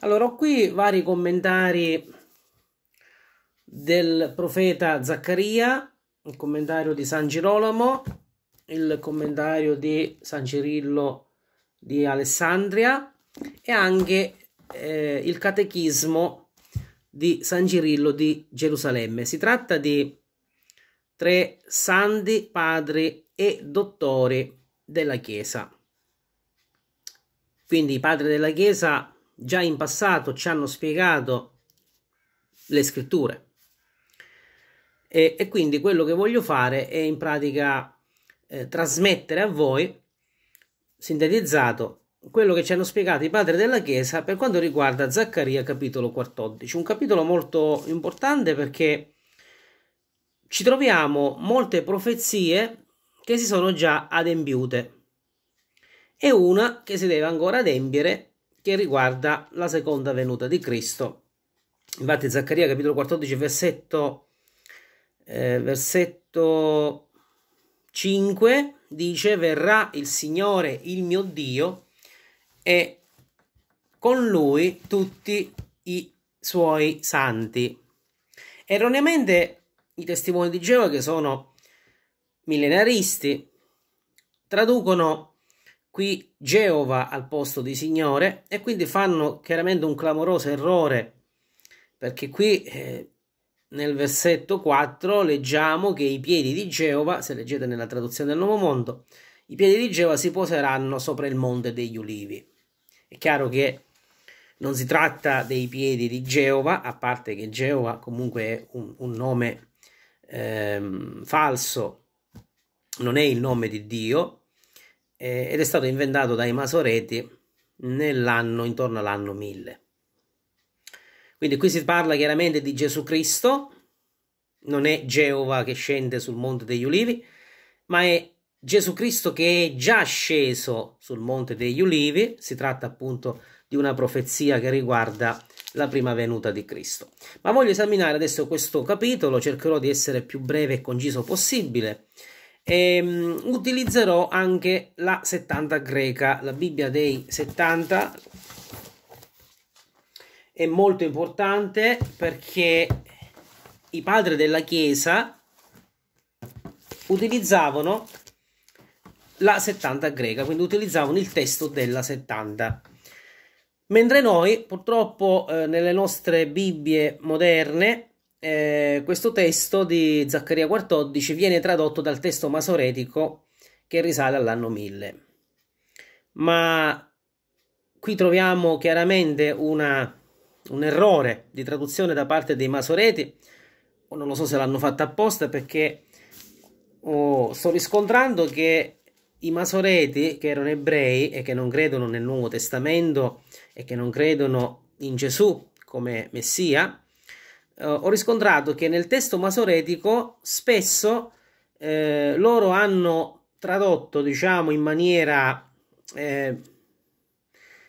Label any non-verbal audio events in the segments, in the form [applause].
Allora, ho qui vari commentari del profeta Zaccaria, il commentario di San Girolamo, il commentario di San Cirillo di Alessandria e anche eh, il catechismo di San Cirillo di Gerusalemme. Si tratta di tre santi padri e dottori della Chiesa. Quindi i padri della Chiesa già in passato ci hanno spiegato le scritture. E, e quindi quello che voglio fare è in pratica eh, trasmettere a voi, sintetizzato, quello che ci hanno spiegato i padri della Chiesa per quanto riguarda Zaccaria capitolo 14, un capitolo molto importante perché ci troviamo molte profezie che si sono già adempiute e una che si deve ancora adempiere che riguarda la seconda venuta di Cristo. Infatti Zaccaria capitolo 14 versetto, eh, versetto 5 dice verrà il Signore il mio Dio e con lui tutti i suoi santi. Erroneamente i testimoni di Geova che sono millenaristi traducono qui Geova al posto di Signore e quindi fanno chiaramente un clamoroso errore perché qui eh, nel versetto 4 leggiamo che i piedi di Geova, se leggete nella traduzione del Nuovo Mondo, i piedi di Geova si poseranno sopra il monte degli ulivi. È chiaro che non si tratta dei piedi di Geova, a parte che Geova comunque è un, un nome ehm, falso, non è il nome di Dio, eh, ed è stato inventato dai Masoreti nell'anno, intorno all'anno 1000. Quindi qui si parla chiaramente di Gesù Cristo, non è Geova che scende sul Monte degli Ulivi, ma è Gesù Cristo che è già sceso sul Monte degli Ulivi, si tratta appunto di una profezia che riguarda la prima venuta di Cristo. Ma voglio esaminare adesso questo capitolo, cercherò di essere più breve e conciso possibile e ehm, utilizzerò anche la 70 greca, la Bibbia dei 70 è molto importante perché i padri della Chiesa utilizzavano la 70 greca, quindi utilizzavano il testo della 70. Mentre noi purtroppo eh, nelle nostre Bibbie moderne eh, questo testo di Zaccaria 14 viene tradotto dal testo masoretico che risale all'anno 1000. Ma qui troviamo chiaramente una, un errore di traduzione da parte dei masoreti, o non lo so se l'hanno fatto apposta perché oh, sto riscontrando che i masoreti che erano ebrei e che non credono nel Nuovo Testamento e che non credono in Gesù come Messia, eh, ho riscontrato che nel testo masoretico spesso eh, loro hanno tradotto, diciamo, in maniera eh,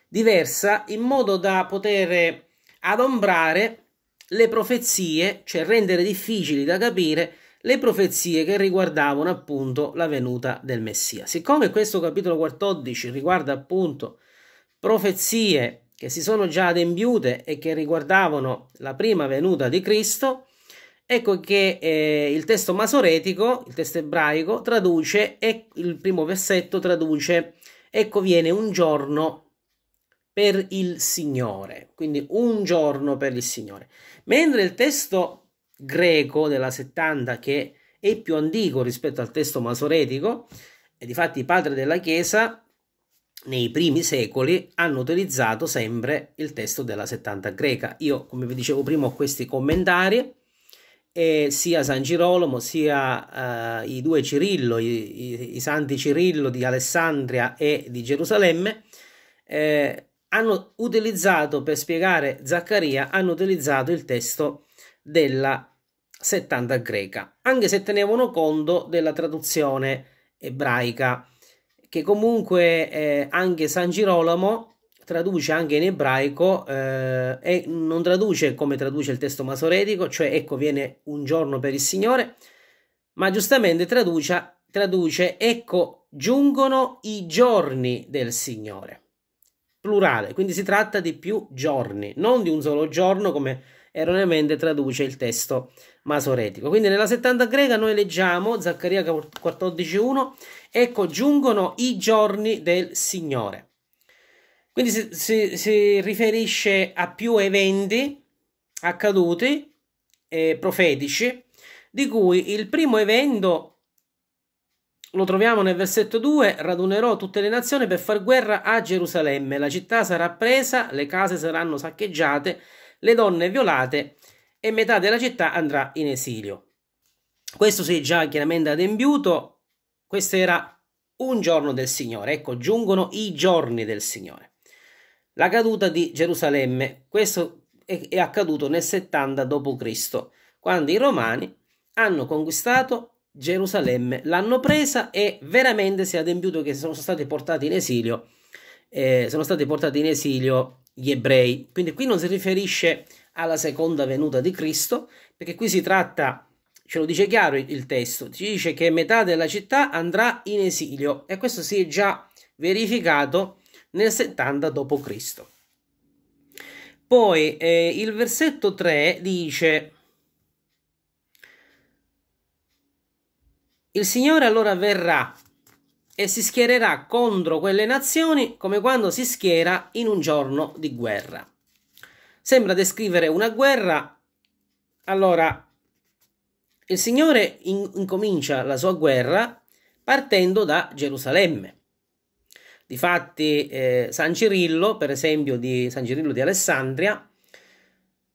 diversa, in modo da poter adombrare le profezie, cioè rendere difficili da capire le profezie che riguardavano appunto la venuta del Messia. Siccome questo capitolo 14 riguarda appunto profezie che si sono già adempiute e che riguardavano la prima venuta di Cristo, ecco che eh, il testo masoretico, il testo ebraico, traduce, e il primo versetto traduce, ecco viene un giorno per il Signore, quindi un giorno per il Signore. Mentre il testo greco della settanta, che è più antico rispetto al testo masoretico, e di fatti padre della Chiesa, nei primi secoli hanno utilizzato sempre il testo della 70 greca. Io, come vi dicevo prima, ho questi commentari e sia San Girolamo sia uh, i due Cirillo, i, i, i, santi Cirillo di Alessandria e di Gerusalemme, eh, hanno utilizzato per spiegare Zaccaria, hanno utilizzato il testo della 70 greca, anche se tenevano conto della traduzione ebraica che comunque eh, anche San Girolamo traduce anche in ebraico eh, e non traduce come traduce il testo masoretico, cioè ecco viene un giorno per il Signore, ma giustamente traduce, traduce ecco giungono i giorni del Signore, plurale, quindi si tratta di più giorni, non di un solo giorno come erroneamente traduce il testo masoretico. Quindi nella 70 greca noi leggiamo Zaccaria 14.1, ecco giungono i giorni del Signore. Quindi si, si, si riferisce a più eventi accaduti, eh, profetici, di cui il primo evento lo troviamo nel versetto 2, radunerò tutte le nazioni per far guerra a Gerusalemme, la città sarà presa, le case saranno saccheggiate, le donne violate e metà della città andrà in esilio. Questo si è già chiaramente adempiuto, questo era un giorno del Signore, ecco, giungono i giorni del Signore. La caduta di Gerusalemme, questo è accaduto nel 70 d.C., quando i Romani hanno conquistato Gerusalemme, l'hanno presa e veramente si è adempiuto che sono stati portati in esilio, eh, sono stati portati in esilio gli ebrei. Quindi qui non si riferisce alla seconda venuta di Cristo, perché qui si tratta, ce lo dice chiaro il testo, ci dice che metà della città andrà in esilio e questo si è già verificato nel 70 d.C. Poi eh, il versetto 3 dice Il Signore allora verrà e si schiererà contro quelle nazioni come quando si schiera in un giorno di guerra. Sembra descrivere una guerra. Allora, il Signore incomincia la sua guerra partendo da Gerusalemme. Difatti, eh, San Cirillo, per esempio di San Cirillo di Alessandria,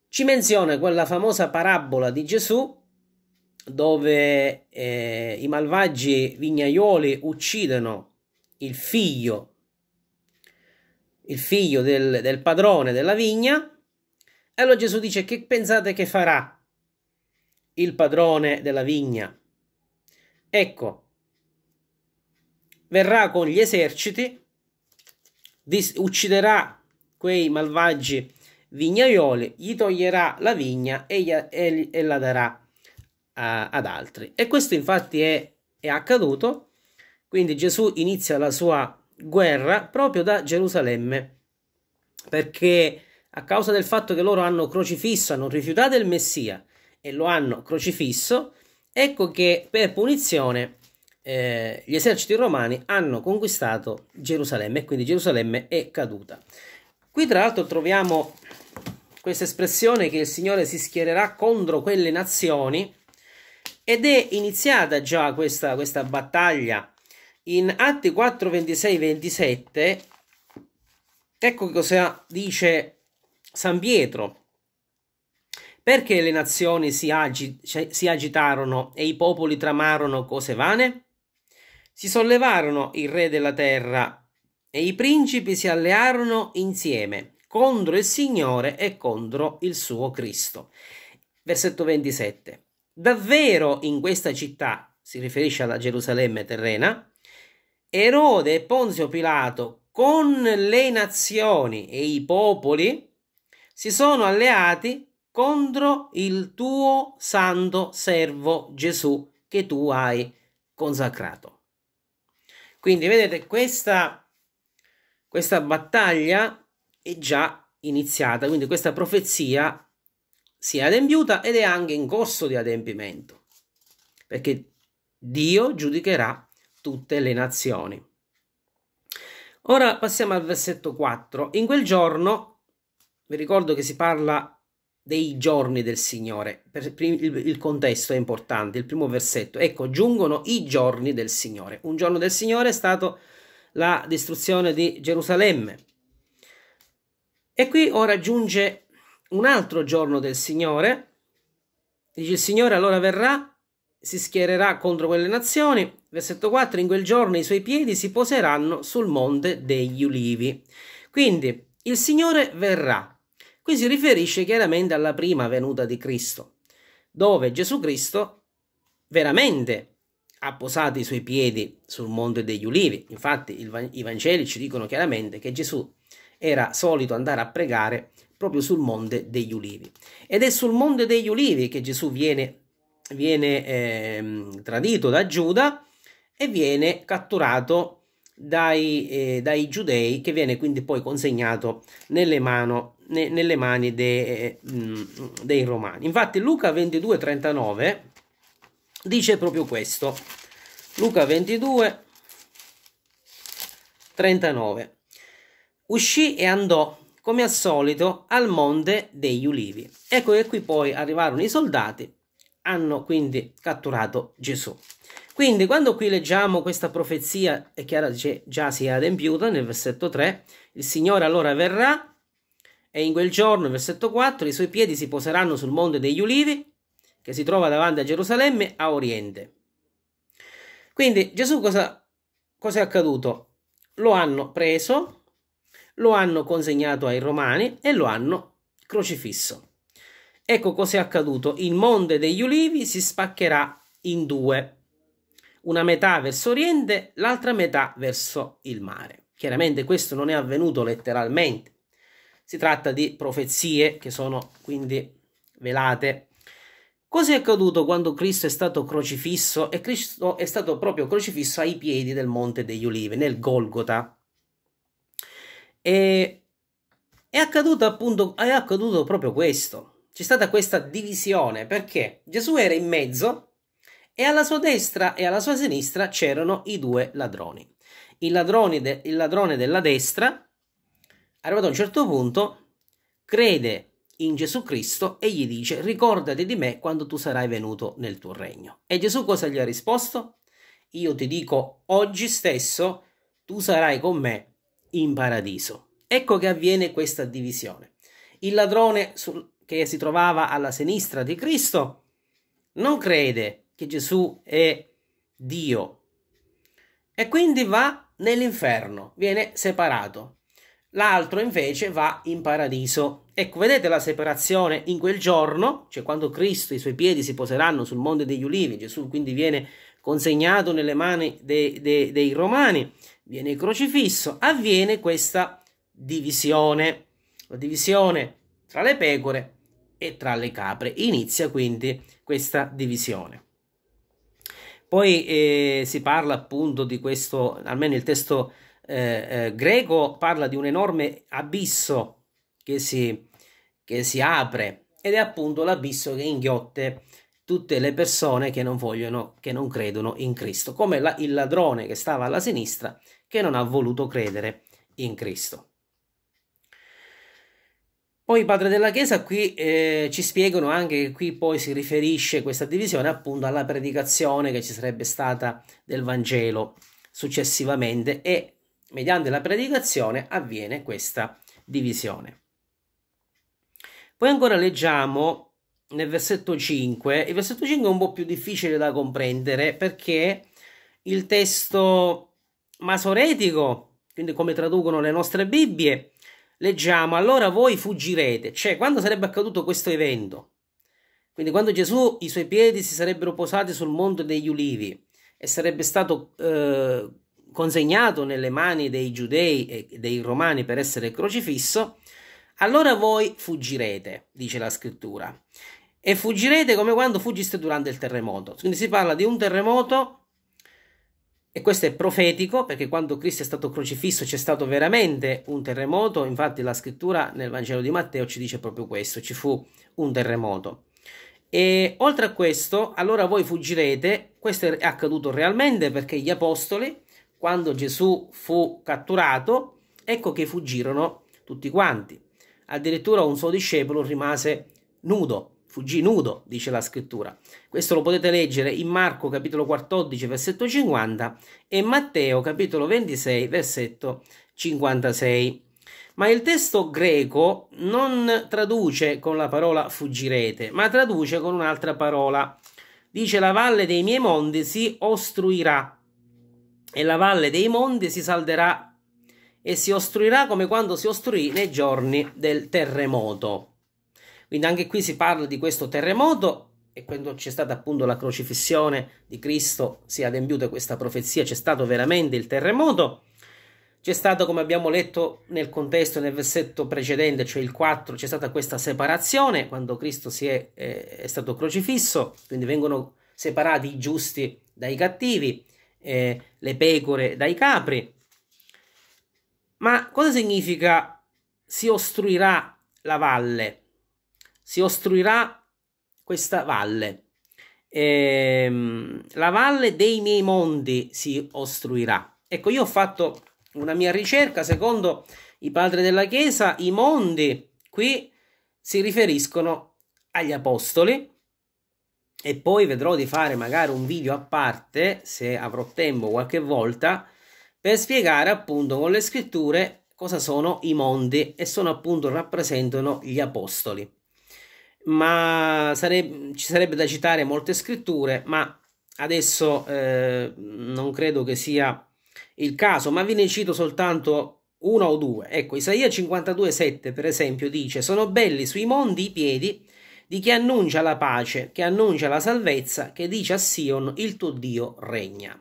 ci menziona quella famosa parabola di Gesù dove eh, i malvagi vignaioli uccidono il figlio, il figlio del, del padrone della vigna, e allora Gesù dice che pensate che farà il padrone della vigna? Ecco, verrà con gli eserciti, ucciderà quei malvagi vignaioli, gli toglierà la vigna e, gli, e la darà a, ad altri. E questo infatti è, è accaduto, quindi Gesù inizia la sua guerra proprio da Gerusalemme, perché a causa del fatto che loro hanno crocifisso, hanno rifiutato il Messia e lo hanno crocifisso, ecco che per punizione eh, gli eserciti romani hanno conquistato Gerusalemme e quindi Gerusalemme è caduta. Qui tra l'altro troviamo questa espressione che il Signore si schiererà contro quelle nazioni ed è iniziata già questa, questa battaglia in Atti 4, 26, 27. Ecco cosa dice San Pietro. Perché le nazioni si, agi- si agitarono e i popoli tramarono cose vane? Si sollevarono il re della terra e i principi si allearono insieme contro il Signore e contro il suo Cristo. Versetto 27. Davvero in questa città, si riferisce alla Gerusalemme terrena, Erode e Ponzio Pilato con le nazioni e i popoli si sono alleati contro il tuo santo servo Gesù che tu hai consacrato. Quindi vedete questa, questa battaglia è già iniziata, quindi questa profezia si è adempiuta ed è anche in corso di adempimento, perché Dio giudicherà tutte le nazioni. Ora passiamo al versetto 4. In quel giorno, vi ricordo che si parla dei giorni del Signore, il contesto è importante, il primo versetto, ecco, giungono i giorni del Signore. Un giorno del Signore è stato la distruzione di Gerusalemme. E qui ora giunge un altro giorno del Signore, dice il Signore allora verrà, si schiererà contro quelle nazioni, versetto 4, in quel giorno i suoi piedi si poseranno sul monte degli ulivi. Quindi il Signore verrà. Qui si riferisce chiaramente alla prima venuta di Cristo, dove Gesù Cristo veramente ha posato i suoi piedi sul monte degli ulivi. Infatti i Vangeli ci dicono chiaramente che Gesù era solito andare a pregare proprio sul Monte degli Ulivi. Ed è sul Monte degli Ulivi che Gesù viene, viene eh, tradito da Giuda e viene catturato dai, eh, dai, giudei che viene quindi poi consegnato nelle, mano, ne, nelle mani de, eh, mm, dei romani. Infatti Luca 22, 39 dice proprio questo. Luca 22, 39. Uscì e andò come al solito al monte degli ulivi. Ecco che qui poi arrivarono i soldati, hanno quindi catturato Gesù. Quindi quando qui leggiamo questa profezia, è chiaro che già si è adempiuta nel versetto 3, il Signore allora verrà e in quel giorno, versetto 4, i suoi piedi si poseranno sul monte degli ulivi che si trova davanti a Gerusalemme a oriente. Quindi Gesù cosa, cosa è accaduto? Lo hanno preso, lo hanno consegnato ai romani e lo hanno crocifisso. Ecco cos'è accaduto. Il monte degli ulivi si spaccherà in due, una metà verso oriente, l'altra metà verso il mare. Chiaramente questo non è avvenuto letteralmente, si tratta di profezie che sono quindi velate. Cos'è accaduto quando Cristo è stato crocifisso e Cristo è stato proprio crocifisso ai piedi del Monte degli Ulivi, nel Golgota. E è accaduto appunto, è accaduto proprio questo. C'è stata questa divisione perché Gesù era in mezzo e alla sua destra e alla sua sinistra c'erano i due ladroni. Il, de, il ladrone della destra, arrivato a un certo punto, crede in Gesù Cristo e gli dice ricordati di me quando tu sarai venuto nel tuo regno. E Gesù cosa gli ha risposto? Io ti dico oggi stesso tu sarai con me in paradiso. Ecco che avviene questa divisione. Il ladrone sul, che si trovava alla sinistra di Cristo non crede che Gesù è Dio e quindi va nell'inferno, viene separato. L'altro invece va in paradiso. Ecco, vedete la separazione in quel giorno, cioè quando Cristo e i suoi piedi si poseranno sul monte degli ulivi, Gesù quindi viene consegnato nelle mani dei, dei, dei romani, viene crocifisso, avviene questa divisione, la divisione tra le pecore e tra le capre. Inizia quindi questa divisione. Poi eh, si parla appunto di questo, almeno il testo eh, eh, greco parla di un enorme abisso che si, che si apre ed è appunto l'abisso che inghiotte tutte le persone che non vogliono, che non credono in Cristo, come la, il ladrone che stava alla sinistra che non ha voluto credere in Cristo. Poi i padri della Chiesa qui eh, ci spiegano anche che qui poi si riferisce questa divisione appunto alla predicazione che ci sarebbe stata del Vangelo successivamente e mediante la predicazione avviene questa divisione. Poi ancora leggiamo nel versetto 5, il versetto 5 è un po' più difficile da comprendere perché il testo masoretico, quindi come traducono le nostre Bibbie, leggiamo allora voi fuggirete, cioè quando sarebbe accaduto questo evento. Quindi quando Gesù, i suoi piedi si sarebbero posati sul monte degli ulivi e sarebbe stato eh, consegnato nelle mani dei giudei e dei romani per essere crocifisso, allora voi fuggirete, dice la scrittura e fuggirete come quando fuggiste durante il terremoto. Quindi si parla di un terremoto e questo è profetico perché quando Cristo è stato crocifisso c'è stato veramente un terremoto, infatti la scrittura nel Vangelo di Matteo ci dice proprio questo, ci fu un terremoto. E oltre a questo, allora voi fuggirete, questo è accaduto realmente perché gli apostoli, quando Gesù fu catturato, ecco che fuggirono tutti quanti. Addirittura un suo discepolo rimase nudo fuggì nudo, dice la scrittura. Questo lo potete leggere in Marco capitolo 14 versetto 50 e Matteo capitolo 26 versetto 56. Ma il testo greco non traduce con la parola fuggirete, ma traduce con un'altra parola. Dice la valle dei miei mondi si ostruirà e la valle dei mondi si salderà e si ostruirà come quando si ostruì nei giorni del terremoto. Quindi anche qui si parla di questo terremoto e quando c'è stata appunto la crocifissione di Cristo si è adempiuta questa profezia, c'è stato veramente il terremoto. C'è stato, come abbiamo letto nel contesto, nel versetto precedente, cioè il 4, c'è stata questa separazione quando Cristo è, eh, è, stato crocifisso, quindi vengono separati i giusti dai cattivi, eh, le pecore dai capri. Ma cosa significa si ostruirà la valle? si ostruirà questa valle. Ehm, la valle dei miei mondi si ostruirà. Ecco, io ho fatto una mia ricerca, secondo i padri della Chiesa, i mondi qui si riferiscono agli apostoli e poi vedrò di fare magari un video a parte, se avrò tempo qualche volta, per spiegare appunto con le scritture cosa sono i mondi e sono appunto rappresentano gli apostoli ma sareb- ci sarebbe da citare molte scritture, ma adesso eh, non credo che sia il caso, ma ve ne cito soltanto una o due. Ecco, Isaia 52,7 per esempio dice: Sono belli sui mondi i piedi di chi annuncia la pace, che annuncia la salvezza, che dice a Sion: Il tuo Dio regna.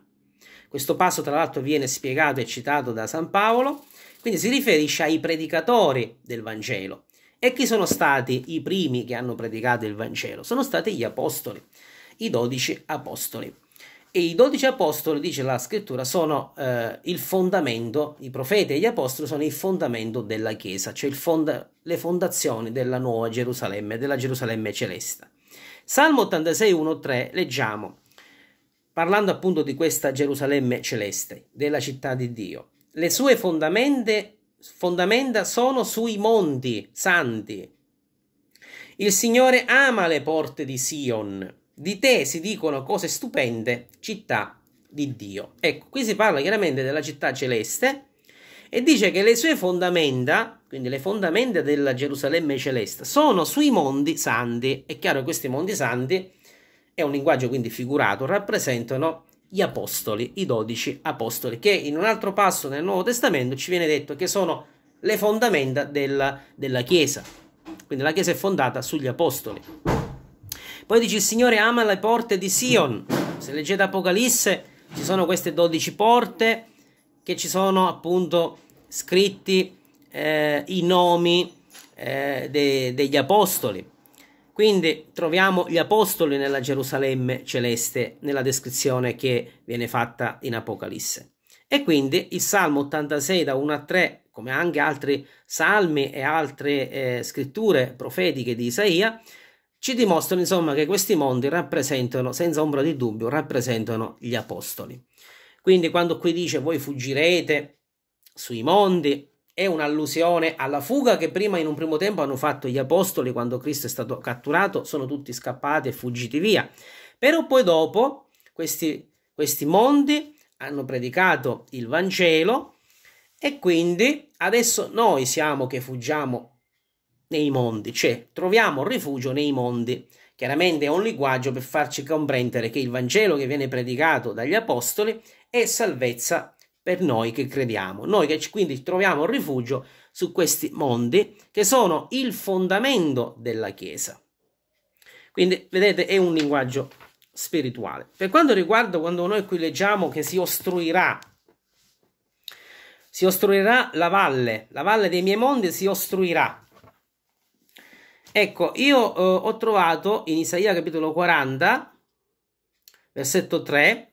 Questo passo, tra l'altro, viene spiegato e citato da San Paolo, quindi si riferisce ai predicatori del Vangelo. E chi sono stati i primi che hanno predicato il Vangelo? Sono stati gli apostoli, i dodici apostoli. E i dodici apostoli, dice la scrittura, sono eh, il fondamento, i profeti e gli apostoli sono il fondamento della Chiesa, cioè fonda, le fondazioni della nuova Gerusalemme, della Gerusalemme celeste. Salmo 86, 1, 3, leggiamo, parlando appunto di questa Gerusalemme celeste, della città di Dio, le sue fondamenta fondamenta sono sui monti santi. Il Signore ama le porte di Sion. Di te si dicono cose stupende, città di Dio. Ecco, qui si parla chiaramente della città celeste e dice che le sue fondamenta, quindi le fondamenta della Gerusalemme celeste, sono sui monti santi. È chiaro che questi monti santi, è un linguaggio quindi figurato, rappresentano gli apostoli, i dodici apostoli, che in un altro passo nel Nuovo Testamento ci viene detto che sono le fondamenta della, della Chiesa. Quindi la Chiesa è fondata sugli apostoli. Poi dice il Signore ama le porte di Sion. Se leggete Apocalisse ci sono queste dodici porte che ci sono appunto scritti eh, i nomi eh, de, degli apostoli. Quindi troviamo gli apostoli nella Gerusalemme celeste nella descrizione che viene fatta in Apocalisse. E quindi il Salmo 86 da 1 a 3, come anche altri salmi e altre eh, scritture profetiche di Isaia, ci dimostrano insomma che questi mondi rappresentano, senza ombra di dubbio, rappresentano gli apostoli. Quindi quando qui dice voi fuggirete sui mondi, è un'allusione alla fuga che prima in un primo tempo hanno fatto gli apostoli quando Cristo è stato catturato, sono tutti scappati e fuggiti via. Però poi dopo questi, questi mondi hanno predicato il Vangelo e quindi adesso noi siamo che fuggiamo nei mondi, cioè troviamo rifugio nei mondi. Chiaramente è un linguaggio per farci comprendere che il Vangelo che viene predicato dagli apostoli è salvezza per noi che crediamo. Noi che quindi troviamo rifugio su questi mondi che sono il fondamento della Chiesa. Quindi, vedete, è un linguaggio spirituale. Per quanto riguarda quando noi qui leggiamo che si ostruirà, si ostruirà la valle, la valle dei miei mondi si ostruirà. Ecco, io eh, ho trovato in Isaia capitolo 40, versetto 3,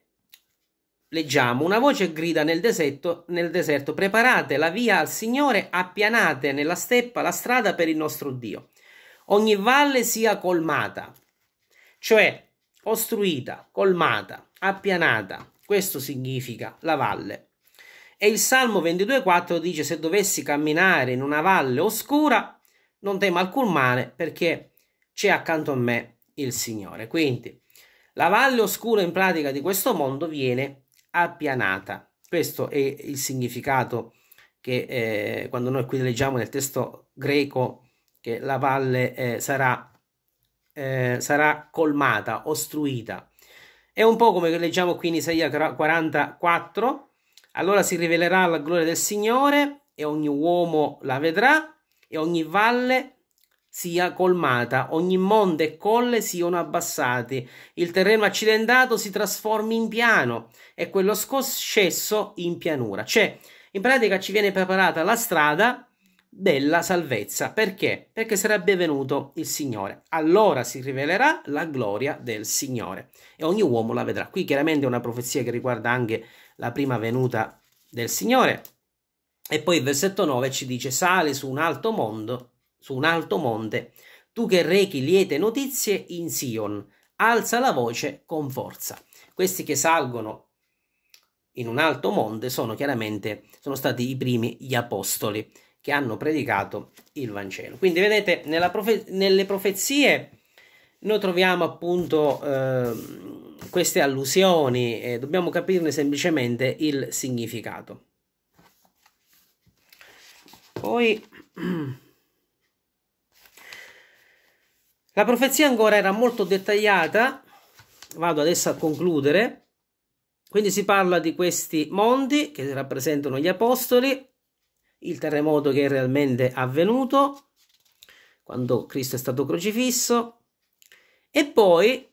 Leggiamo, una voce grida nel deserto, nel deserto, preparate la via al Signore, appianate nella steppa la strada per il nostro Dio. Ogni valle sia colmata, cioè ostruita, colmata, appianata. Questo significa la valle. E il Salmo 22,4 dice: Se dovessi camminare in una valle oscura, non temo alcun male, perché c'è accanto a me il Signore. Quindi la valle oscura in pratica di questo mondo viene appianata. Questo è il significato che eh, quando noi qui leggiamo nel testo greco che la valle eh, sarà, eh, sarà colmata, ostruita. È un po' come leggiamo qui in Isaia 44, allora si rivelerà la gloria del Signore e ogni uomo la vedrà e ogni valle sia colmata, ogni monte e colle siano abbassati, il terreno accidentato si trasformi in piano e quello scoscesso in pianura. Cioè, in pratica ci viene preparata la strada della salvezza. Perché? Perché sarebbe venuto il Signore. Allora si rivelerà la gloria del Signore e ogni uomo la vedrà. Qui chiaramente è una profezia che riguarda anche la prima venuta del Signore. E poi il versetto 9 ci dice: Sale su un alto mondo su un alto monte, tu che rechi liete notizie in Sion, alza la voce con forza. Questi che salgono in un alto monte sono chiaramente sono stati i primi gli apostoli che hanno predicato il Vangelo. Quindi vedete profe- nelle profezie noi troviamo appunto eh, queste allusioni e dobbiamo capirne semplicemente il significato. Poi [clears throat] La profezia ancora era molto dettagliata, vado adesso a concludere, quindi si parla di questi mondi che rappresentano gli apostoli, il terremoto che è realmente avvenuto quando Cristo è stato crocifisso e poi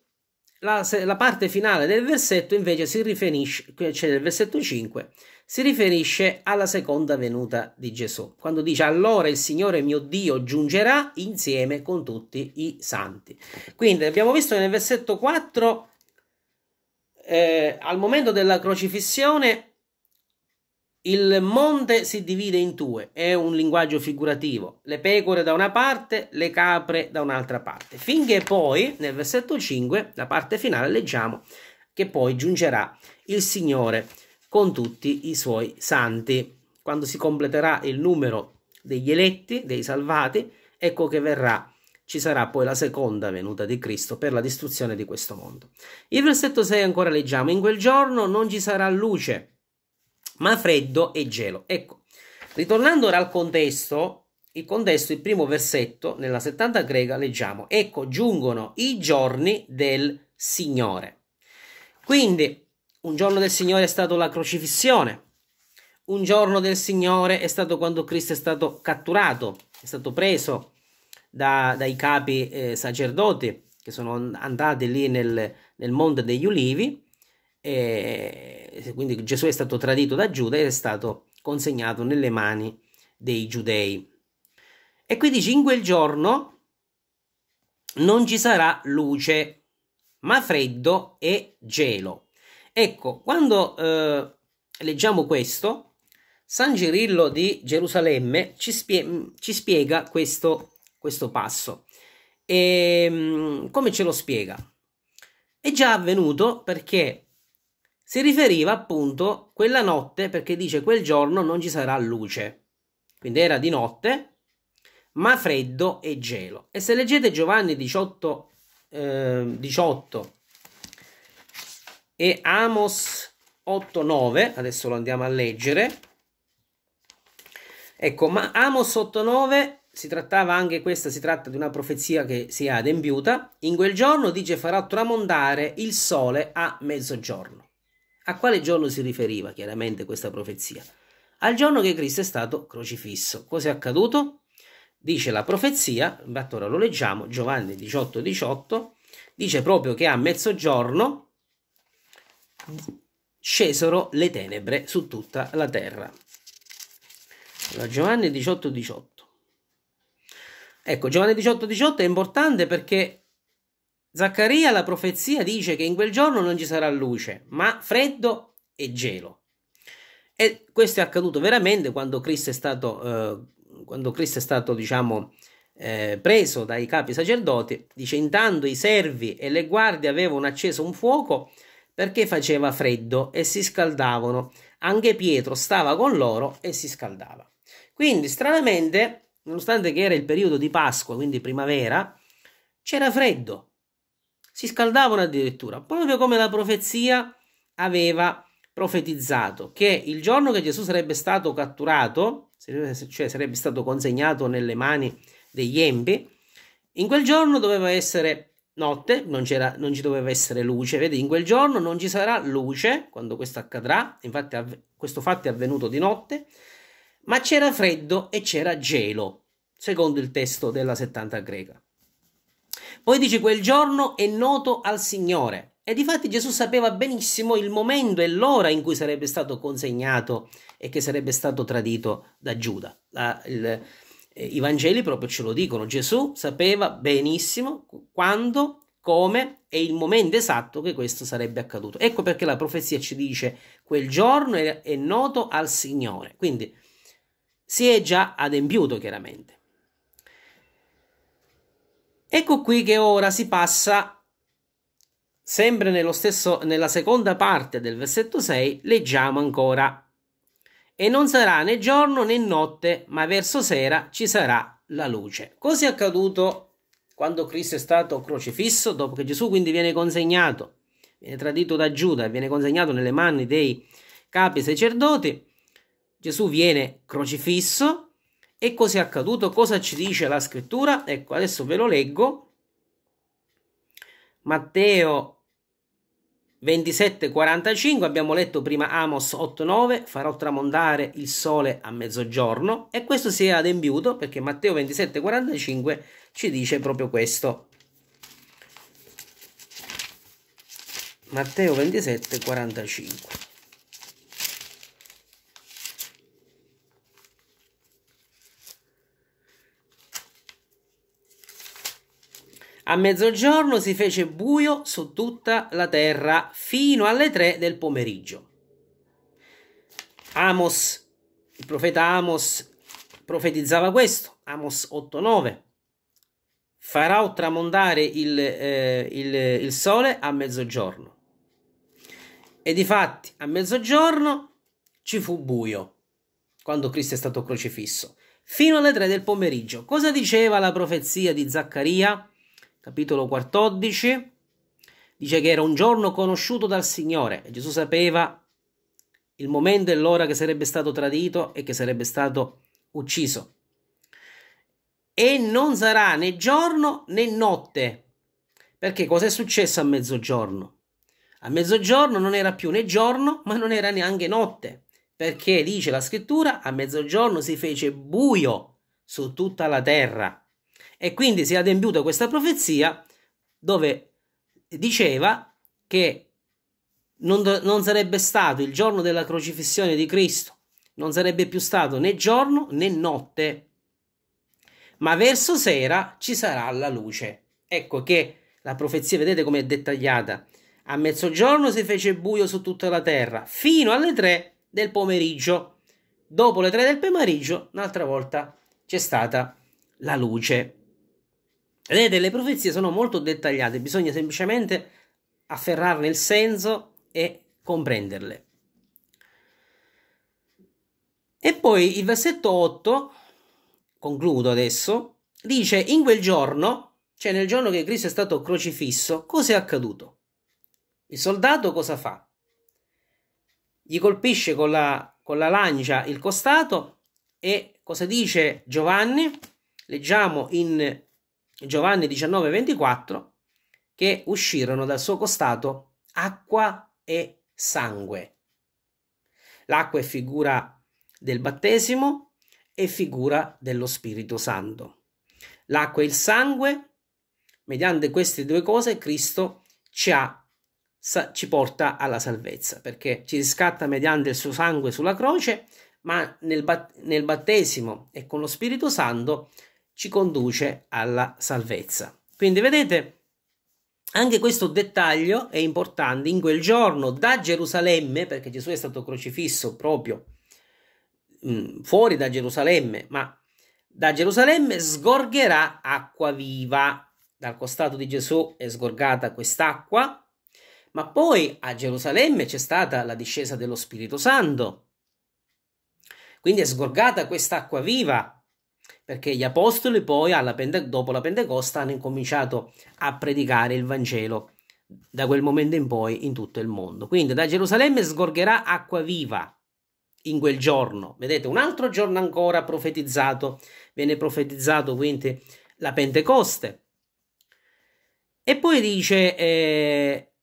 la, la parte finale del versetto invece si riferisce, cioè del versetto 5, si riferisce alla seconda venuta di Gesù, quando dice allora il Signore mio Dio giungerà insieme con tutti i santi. Quindi abbiamo visto che nel versetto 4, eh, al momento della crocifissione, il monte si divide in due, è un linguaggio figurativo, le pecore da una parte, le capre da un'altra parte, finché poi nel versetto 5, la parte finale, leggiamo che poi giungerà il Signore con tutti i suoi santi. Quando si completerà il numero degli eletti, dei salvati, ecco che verrà ci sarà poi la seconda venuta di Cristo per la distruzione di questo mondo. Il versetto 6 ancora leggiamo, in quel giorno non ci sarà luce, ma freddo e gelo. Ecco, ritornando ora al contesto, il contesto, il primo versetto, nella 70 greca leggiamo, ecco, giungono i giorni del Signore. Quindi un giorno del Signore è stato la crocifissione. Un giorno del Signore è stato quando Cristo è stato catturato, è stato preso da, dai capi eh, sacerdoti che sono andati lì nel, nel Monte degli Ulivi. E quindi Gesù è stato tradito da Giuda ed è stato consegnato nelle mani dei giudei. E qui dice: In quel giorno non ci sarà luce, ma freddo e gelo. Ecco, quando eh, leggiamo questo, San Girillo di Gerusalemme ci, spie- ci spiega questo, questo passo. E, ehm, come ce lo spiega? È già avvenuto perché si riferiva appunto quella notte perché dice quel giorno non ci sarà luce. Quindi era di notte, ma freddo e gelo. E se leggete Giovanni 18, eh, 18 e Amos 8.9, adesso lo andiamo a leggere. Ecco, ma Amos 8.9 si trattava anche questa, si tratta di una profezia che si è adempiuta. In quel giorno dice farà tramontare il sole a mezzogiorno. A quale giorno si riferiva chiaramente questa profezia? Al giorno che Cristo è stato crocifisso. Cos'è accaduto? Dice la profezia, ora lo leggiamo, Giovanni 18, 18, dice proprio che a mezzogiorno scesero le tenebre su tutta la terra. Allora, Giovanni 18, 18. Ecco, Giovanni 18, 18 è importante perché Zaccaria, la profezia, dice che in quel giorno non ci sarà luce, ma freddo e gelo. E questo è accaduto veramente quando Cristo è stato, eh, quando Cristo è stato diciamo, eh, preso dai capi sacerdoti. Dice, intanto i servi e le guardie avevano acceso un fuoco perché faceva freddo e si scaldavano. Anche Pietro stava con loro e si scaldava. Quindi, stranamente, nonostante che era il periodo di Pasqua, quindi primavera, c'era freddo. Si scaldavano addirittura, proprio come la profezia aveva profetizzato, che il giorno che Gesù sarebbe stato catturato, cioè sarebbe stato consegnato nelle mani degli empi, in quel giorno doveva essere notte, non, non, ci doveva essere luce, vedi in quel giorno non ci sarà luce quando questo accadrà, infatti av- questo fatto è avvenuto di notte, ma c'era freddo e c'era gelo, secondo il testo della 70 greca. Poi dice quel giorno è noto al Signore e difatti Gesù sapeva benissimo il momento e l'ora in cui sarebbe stato consegnato e che sarebbe stato tradito da Giuda, da, il, eh, i Vangeli proprio ce lo dicono. Gesù sapeva benissimo quando, come e il momento esatto che questo sarebbe accaduto. Ecco perché la profezia ci dice quel giorno è, è noto al Signore. Quindi si è già adempiuto chiaramente. Ecco qui che ora si passa, sempre stesso, nella seconda parte del versetto 6, leggiamo ancora e non sarà né giorno né notte, ma verso sera ci sarà la luce. Così è accaduto quando Cristo è stato crocifisso, dopo che Gesù quindi viene consegnato, viene tradito da Giuda e viene consegnato nelle mani dei capi sacerdoti, Gesù viene crocifisso e così è accaduto. Cosa ci dice la scrittura? Ecco, adesso ve lo leggo. Matteo 27.45 abbiamo letto prima Amos 8.9 farò tramondare il sole a mezzogiorno e questo si è adempiuto perché Matteo 27.45 ci dice proprio questo. Matteo 27.45 A mezzogiorno si fece buio su tutta la terra fino alle tre del pomeriggio. Amos, il profeta Amos profetizzava questo, Amos 8:9. farà tramondare il, eh, il, il sole a mezzogiorno. E di fatti a mezzogiorno ci fu buio quando Cristo è stato crocifisso, fino alle tre del pomeriggio. Cosa diceva la profezia di Zaccaria? capitolo 14, dice che era un giorno conosciuto dal Signore e Gesù sapeva il momento e l'ora che sarebbe stato tradito e che sarebbe stato ucciso. E non sarà né giorno né notte. Perché cosa è successo a mezzogiorno? A mezzogiorno non era più né giorno, ma non era neanche notte, perché dice la scrittura, a mezzogiorno si fece buio su tutta la terra. E quindi si è adempiuta questa profezia dove diceva che non, non sarebbe stato il giorno della crocifissione di Cristo, non sarebbe più stato né giorno né notte, ma verso sera ci sarà la luce. Ecco che la profezia, vedete come è dettagliata. A mezzogiorno si fece buio su tutta la terra, fino alle tre del pomeriggio. Dopo le tre del pomeriggio, un'altra volta c'è stata la luce. Vedete, le profezie sono molto dettagliate, bisogna semplicemente afferrarne il senso e comprenderle. E poi il versetto 8, concludo adesso, dice in quel giorno, cioè nel giorno che Cristo è stato crocifisso, cosa è accaduto? Il soldato cosa fa? Gli colpisce con la, con la lancia il costato e cosa dice Giovanni? Leggiamo in Giovanni 19, 24, che uscirono dal suo costato acqua e sangue. L'acqua è figura del battesimo e figura dello Spirito Santo. L'acqua e il sangue, mediante queste due cose, Cristo ci, ha, ci porta alla salvezza, perché ci riscatta mediante il suo sangue sulla croce, ma nel, nel battesimo e con lo Spirito Santo ci conduce alla salvezza. Quindi vedete, anche questo dettaglio è importante. In quel giorno da Gerusalemme, perché Gesù è stato crocifisso proprio mh, mm, fuori da Gerusalemme, ma da Gerusalemme sgorgerà acqua viva. Dal costato di Gesù è sgorgata quest'acqua, ma poi a Gerusalemme c'è stata la discesa dello Spirito Santo. Quindi è sgorgata quest'acqua viva perché gli apostoli poi Pente- dopo la Pentecoste hanno incominciato a predicare il Vangelo da quel momento in poi in tutto il mondo. Quindi da Gerusalemme sgorgerà acqua viva in quel giorno. Vedete, un altro giorno ancora profetizzato, viene profetizzato quindi la Pentecoste. E poi dice eh,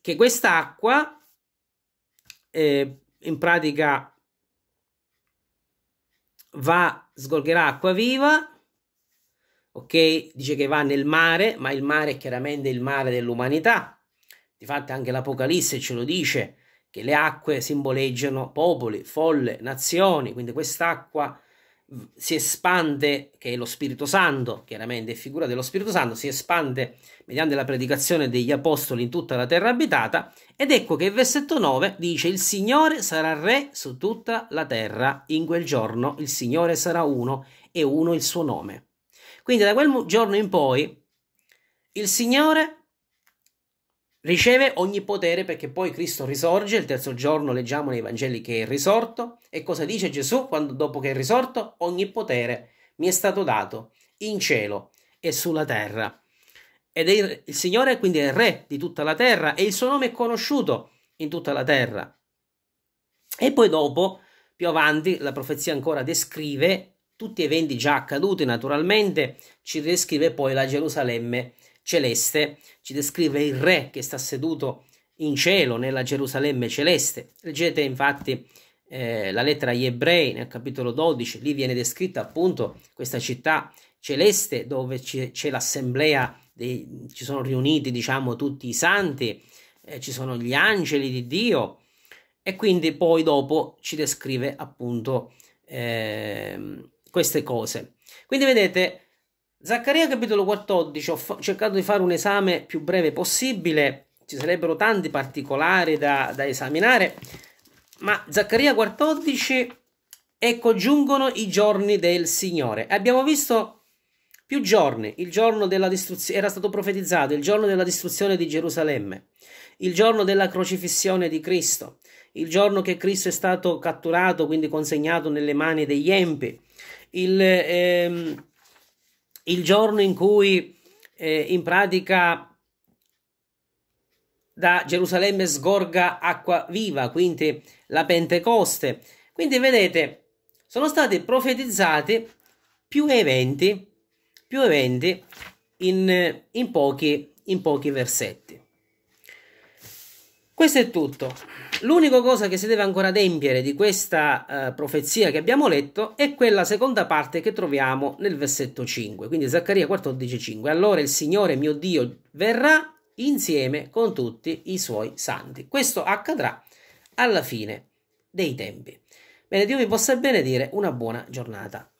che quest'acqua, eh, in pratica va, sgorgerà acqua viva, ok? Dice che va nel mare, ma il mare è chiaramente il mare dell'umanità. Difatti anche l'Apocalisse ce lo dice, che le acque simboleggiano popoli, folle, nazioni, quindi quest'acqua si espande, che è lo Spirito Santo, chiaramente è figura dello Spirito Santo, si espande mediante la predicazione degli apostoli in tutta la terra abitata, ed ecco che il versetto 9 dice il Signore sarà re su tutta la terra, in quel giorno il Signore sarà uno e uno il suo nome. Quindi da quel giorno in poi il Signore Riceve ogni potere perché poi Cristo risorge, il terzo giorno leggiamo nei Vangeli che è risorto e cosa dice Gesù quando, dopo che è risorto? Ogni potere mi è stato dato in cielo e sulla terra. Ed è il, il Signore quindi è il re di tutta la terra e il suo nome è conosciuto in tutta la terra. E poi dopo, più avanti, la profezia ancora descrive tutti gli eventi già accaduti naturalmente, ci descrive poi la Gerusalemme celeste, ci descrive il re che sta seduto in cielo, nella Gerusalemme celeste. Leggete infatti eh, la lettera agli ebrei nel capitolo 12, lì viene descritta appunto questa città celeste dove c'è l'assemblea, dei, ci sono riuniti diciamo tutti i santi, eh, ci sono gli angeli di Dio e quindi poi dopo ci descrive appunto eh, queste cose. Quindi vedete Zaccaria capitolo 14, ho f- cercato di fare un esame più breve possibile, ci sarebbero tanti particolari da, da esaminare, ma Zaccaria 14, ecco giungono i giorni del Signore. Abbiamo visto più giorni, il giorno della distruzione, era stato profetizzato, il giorno della distruzione di Gerusalemme, il giorno della crocifissione di Cristo, il giorno che Cristo è stato catturato, quindi consegnato nelle mani degli empi, il... Ehm, il giorno in cui eh, in pratica da Gerusalemme sgorga acqua viva, quindi la Pentecoste. Quindi vedete, sono stati profetizzati più eventi, più eventi in, in, pochi, in pochi versetti. Questo è tutto. L'unica cosa che si deve ancora adempiere di questa eh, profezia che abbiamo letto è quella seconda parte che troviamo nel versetto 5, quindi Zaccaria 14:5. Allora il Signore mio Dio verrà insieme con tutti i suoi santi. Questo accadrà alla fine dei tempi. Bene, Dio vi possa benedire, una buona giornata.